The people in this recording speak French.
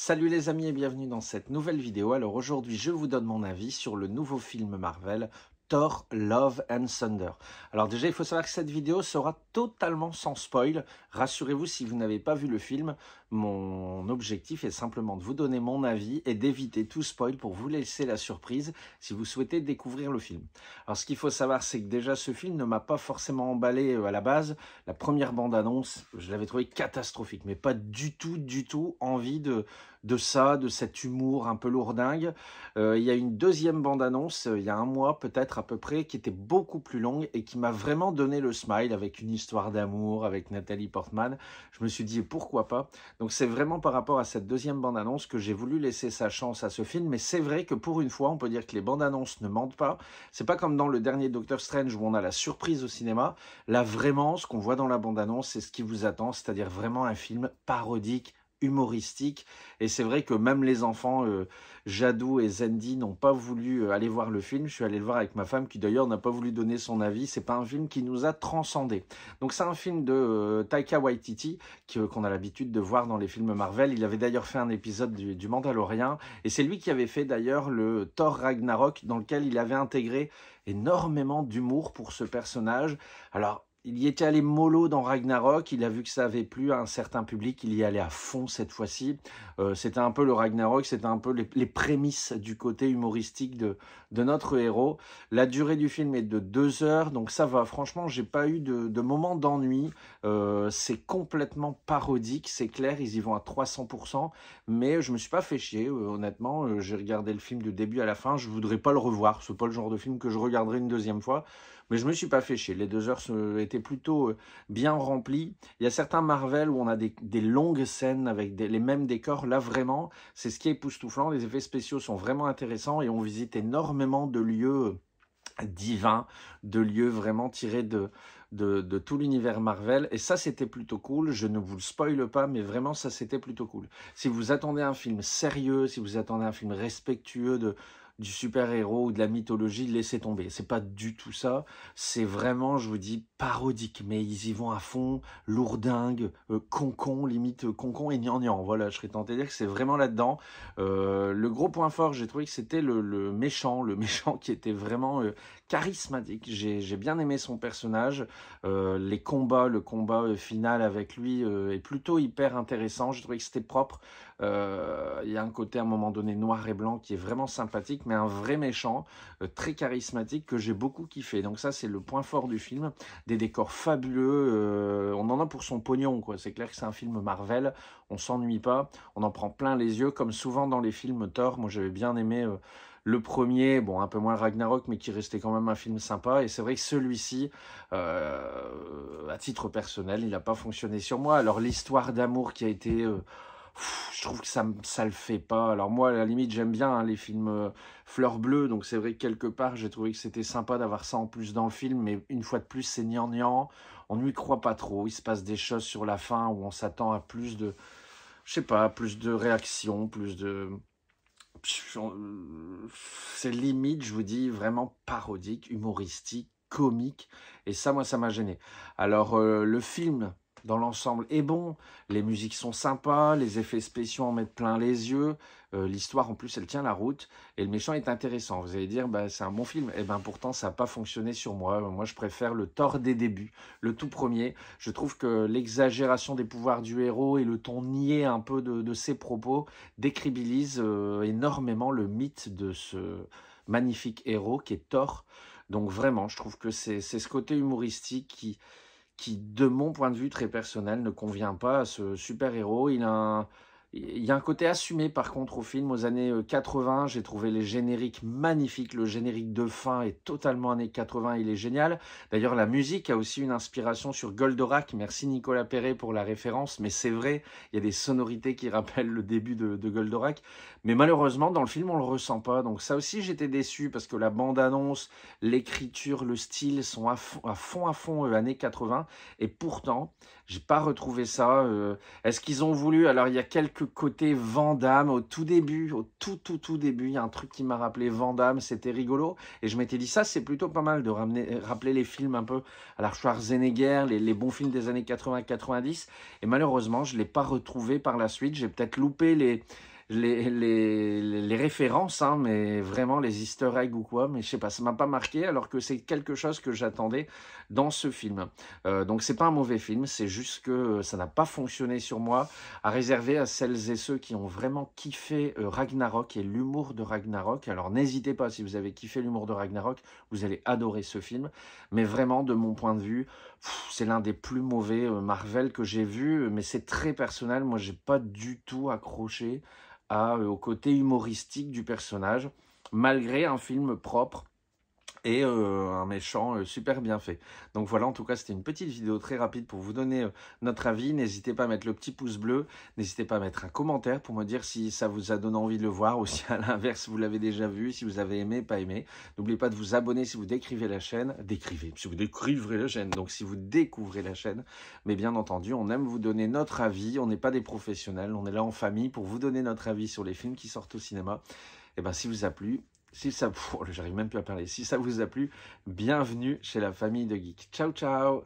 Salut les amis et bienvenue dans cette nouvelle vidéo. Alors aujourd'hui, je vous donne mon avis sur le nouveau film Marvel Thor Love and Thunder. Alors déjà, il faut savoir que cette vidéo sera totalement sans spoil. Rassurez-vous si vous n'avez pas vu le film, mon objectif est simplement de vous donner mon avis et d'éviter tout spoil pour vous laisser la surprise si vous souhaitez découvrir le film. Alors ce qu'il faut savoir, c'est que déjà ce film ne m'a pas forcément emballé euh, à la base. La première bande-annonce, je l'avais trouvé catastrophique, mais pas du tout, du tout envie de, ça, de cet humour un peu lourdingue. Euh, il y a une deuxième bande-annonce, euh, il y a un mois peut-être à peu près, qui était beaucoup plus longue et qui m'a vraiment donné le smile avec une histoire d'amour, avec Nathalie Portman. Je me suis dit pourquoi pas. Donc c'est vraiment par rapport à cette deuxième bande-annonce que j'ai voulu laisser sa chance à ce film. Mais c'est vrai que pour une fois, on peut dire que les bandes-annonces ne mentent pas. C'est pas comme dans le dernier Doctor Strange où on a la surprise au cinéma. Là vraiment, ce qu'on voit dans la bande-annonce, c'est ce qui vous attend, c'est-à-dire vraiment un film parodique humoristique. Et c'est vrai que même les enfants, euh, Jadou et Zendi, n'ont pas voulu euh, aller voir le film. Je suis allé le voir avec ma femme, qui d'ailleurs n'a pas voulu donner son avis. C'est pas un film qui nous a transcendé. Donc c'est un film de euh, Taika Waititi, qu'on a l'habitude de voir dans les films Marvel. Il avait d'ailleurs fait un épisode du, du Mandalorian. Et c'est lui qui avait fait d'ailleurs le Thor Ragnarok, dans lequel il avait intégré énormément d'humour pour ce personnage. Alors, il y était allé mollo dans Ragnarok, il a vu que ça avait plu à un certain public, il y allait à fond cette fois-ci. Euh, c'était un peu le Ragnarok, c'était un peu les, prémices du côté humoristique de, notre héros. La durée du film est de deux heures, donc ça va. Franchement, j'ai pas eu de, de moment d'ennui. Euh, c'est complètement parodique, c'est clair, ils y vont à 300%, mais je me suis pas fait chier, euh, honnêtement. j'ai regardé le film du début à la fin, je voudrais pas le revoir. Ce n'est pas le genre de film que je regarderai une deuxième fois. Mais je ne me suis pas fait chier. Les deux heures étaient plutôt euh, bien remplies. Il y a certains Marvel où on a des, longues scènes avec les mêmes décors. Là, vraiment, c'est ce qui est époustouflant. Les effets spéciaux sont vraiment intéressants et on visite énormément de lieux euh, divins, de lieux vraiment tirés de, de tout l'univers Marvel. Et ça, c'était plutôt cool. Je ne vous le spoile pas, mais vraiment, ça, c'était plutôt cool. Si vous attendez un film sérieux, si vous attendez un film respectueux de, du super-héros ou de la mythologie, laisser tomber. C'est pas du tout ça. C'est vraiment, je vous dis, parodique. Mais ils y vont à fond, lourdingue, euh, concon, limite euh, concon et gnangnan. Voilà, je serais tenté de dire que c'est vraiment là-dedans. Euh, le gros point fort, j'ai trouvé que c'était le, méchant, le méchant qui était vraiment euh, charismatique. J'ai bien aimé son personnage. les combats, le combat final avec lui est plutôt hyper intéressant. J'ai trouvé que c'était propre. Il y a un côté à un moment donné noir et blanc qui est vraiment sympathique mais un vrai méchant, euh, très charismatique, que j'ai beaucoup kiffé. Donc ça, c'est le point fort du film. Des décors fabuleux, euh, on en a pour son pognon, quoi. C'est clair que c'est un film Marvel, on s'ennuie pas, on en prend plein les yeux, comme souvent dans les films Thor. Moi, j'avais bien aimé... Euh, le premier, bon, un peu moins Ragnarok, mais qui restait quand même un film sympa. Et c'est vrai que celui-ci, à titre personnel, il n'a pas fonctionné sur moi. Alors l'histoire d'amour qui a été je trouve que ça ça le fait pas. Alors moi, à la limite, j'aime bien hein, les films euh, fleurs bleues, donc c'est vrai que quelque part, j'ai trouvé que c'était sympa d'avoir ça en plus dans le film, mais une fois de plus, c'est gnangnang. On lui croit pas trop. Il se passe des choses sur la fin où on s'attend à plus de, je sais pas, plus de réactions, plus de... Euh, c'est limite, je vous dis, vraiment parodique, humoristique, comique. Et ça, moi, ça m'a gêné. Alors, euh, le film dans l'ensemble est bon. Les musiques sont sympas, les effets spéciaux en mettent plein les yeux. Euh, l'histoire, en plus, elle tient la route. Et le méchant est intéressant. Vous allez dire, bah, c'est un bon film. Et eh ben pourtant, ça n'a pas fonctionné sur moi. Euh, moi, je préfère le tort des débuts, le tout premier. Je trouve que l'exagération des pouvoirs du héros et le ton nié un peu de, ses propos décribilisent euh, énormément le mythe de ce magnifique héros qui est Thor. Donc vraiment, je trouve que c'est ce côté humoristique qui, qui, de mon point de vue très personnel, ne convient pas à ce super-héros. Il a un il y a un côté assumé par contre au film aux années 80. Euh, j'ai trouvé les génériques magnifiques. Le générique de fin est totalement années 80. Il est génial. D'ailleurs, la musique a aussi une inspiration sur Goldorak. Merci Nicolas Perret pour la référence. Mais c'est vrai, il y a des sonorités qui rappellent le début de, Goldorak. Mais malheureusement, dans le film, on le ressent pas. Donc ça aussi, j'étais déçu parce que la bande-annonce, l'écriture, le style sont à fond, à fond, euh, années 80. Et pourtant, j'ai pas retrouvé ça. Euh. Est-ce qu'ils ont voulu Alors il y a quelques côté côté au tout début, au tout tout tout début. Il y a un truc qui m'a rappelé Vandame c'était rigolo. Et je m'étais dit ça, c'est plutôt pas mal de ramener, rappeler les films un peu à la Schwarzenegger, les, les bons films des années 80-90. Et malheureusement, je ne l'ai pas retrouvé par la suite. J'ai peut-être loupé les, les, références, hein, mais vraiment les easter eggs ou quoi, mais je sais pas, ça m'a pas marqué, alors que c'est quelque chose que j'attendais dans ce film. Euh, donc c'est pas un mauvais film, c'est juste que ça n'a pas fonctionné sur moi, à réserver à celles et ceux qui ont vraiment kiffé euh, Ragnarok et l'humour de Ragnarok. Alors n'hésitez pas, si vous avez kiffé l'humour de Ragnarok, vous allez adorer ce film, mais vraiment de mon point de vue, c'est l'un des plus mauvais euh, Marvel que j'ai vu, euh, mais c'est très personnel. Moi, j'ai pas du tout accroché à, euh, au côté humoristique du personnage, malgré un film propre et euh, un méchant euh, super bien fait. Donc voilà, en tout cas, c'était une petite vidéo très rapide pour vous donner euh, notre avis. N'hésitez pas à mettre le petit pouce bleu, n'hésitez pas à mettre un commentaire pour me dire si ça vous a donné envie de le voir ou si à l'inverse, vous l'avez déjà vu, si vous avez aimé, pas aimé. N'oubliez pas de vous abonner si vous décrivez la chaîne, décrivez, si vous décriverez la chaîne, donc si vous découvrez la chaîne. Mais bien entendu, on aime vous donner notre avis, on n'est pas des professionnels, on est là en famille pour vous donner notre avis sur les films qui sortent au cinéma. Et eh bien, si vous a plu, si ça, j'arrive même plus à parler. Si ça vous a plu, bienvenue chez la famille de Geek. Ciao, ciao